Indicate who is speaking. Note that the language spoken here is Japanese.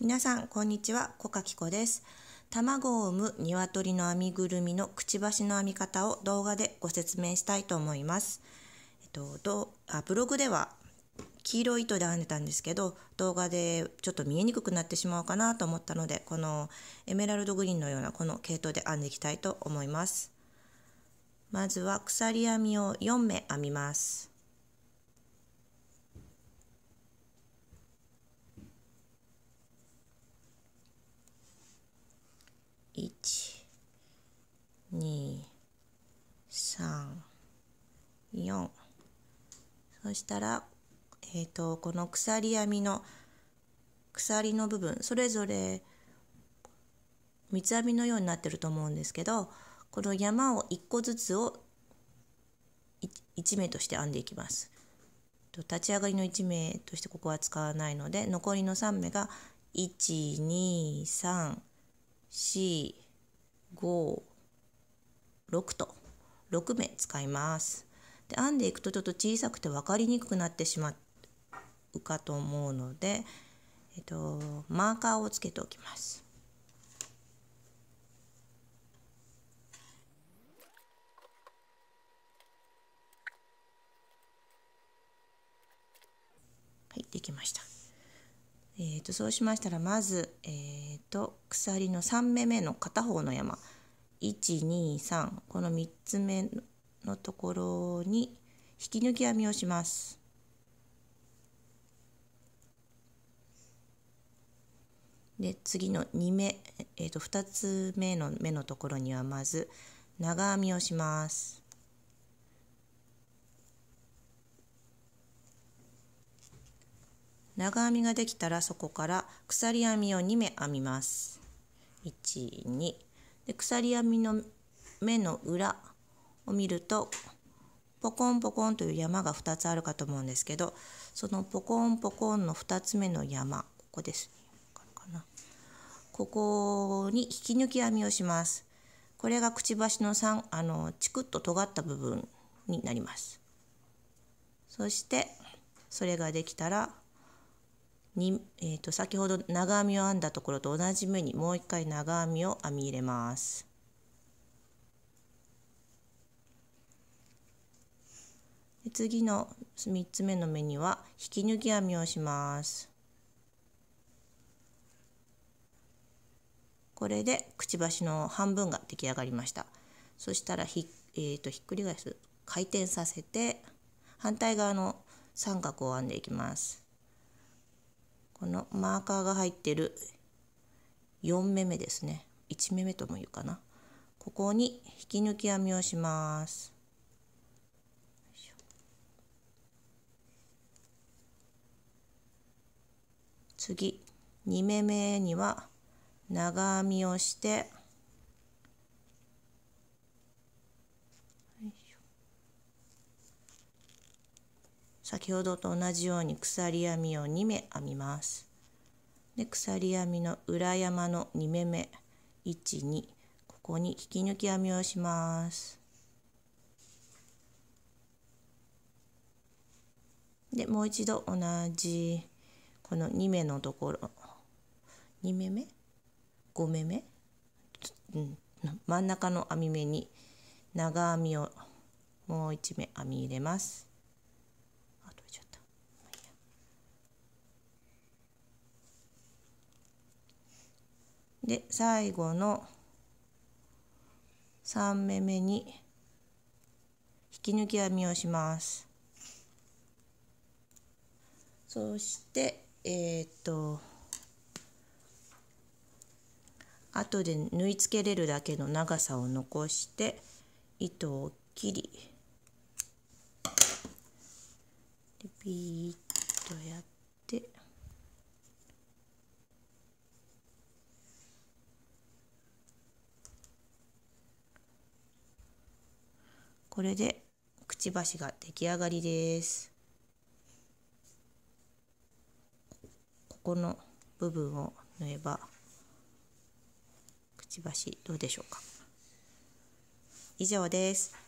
Speaker 1: 皆さんこんにちは小柿子です卵を産む鶏の編みぐるみのくちばしの編み方を動画でご説明したいと思います、えっと、どあブログでは黄色い糸で編んでたんですけど動画でちょっと見えにくくなってしまうかなと思ったのでこのエメラルドグリーンのようなこの系統で編んでいきたいと思いますまずは鎖編みを4目編みますそしたら、えーと、この鎖編みの鎖の部分それぞれ三つ編みのようになってると思うんですけどこの山を1個ずつを1目として編んでいきます。立ち上がりの1目としてここは使わないので残りの3目が12345 6と6目使います。で編んでいくとちょっと小さくて分かりにくくなってしまうかと思うので、えっと、マーカーをつけておきます。はい、できました。えーと、そうしましたらまず、えーと、鎖の3目目の片方の山123この3つ目のところに引き抜き編みをします。で次の2目、えー、と2つ目の目のところにはまず長編みをします。長編みができたらそこから鎖編みを2目編みます。1、2で鎖編みの目の裏を見るとポコンポコンという山が2つあるかと思うんですけどそのポコンポコンの2つ目の山ここですここに引き抜き編みをしますこれがくちばしの3あのチクッと尖った部分になりますそしてそれができたらに、えーと、と先ほど長編みを編んだところと同じ目にもう一回長編みを編み入れます。次の3つ目の目には引き抜き編みをしますこれでくちばしの半分が出来上がりましたそしたらひ,、えーと、とひっくり返す回転させて反対側の三角を編んでいきますこのマーカーが入ってる4目目ですね1目目とも言うかなここに引き抜き編みをします次2目目には長編みをして先ほどと同じように鎖編みを2目編みます。で鎖編みの裏山の2目目12ここに引き抜き編みをします。でもう一度同じこの2目のところ2目目5目目、真ん中の編み目に長編みをもう1目編み入れます。で最後の3目目に引き抜き編みをします。そしてえー、っと後で縫い付けれるだけの長さを残して糸を切りでピーッとやってこれでくちばしが出来上がりです。この部分を縫えばくちばしどうでしょうか以上です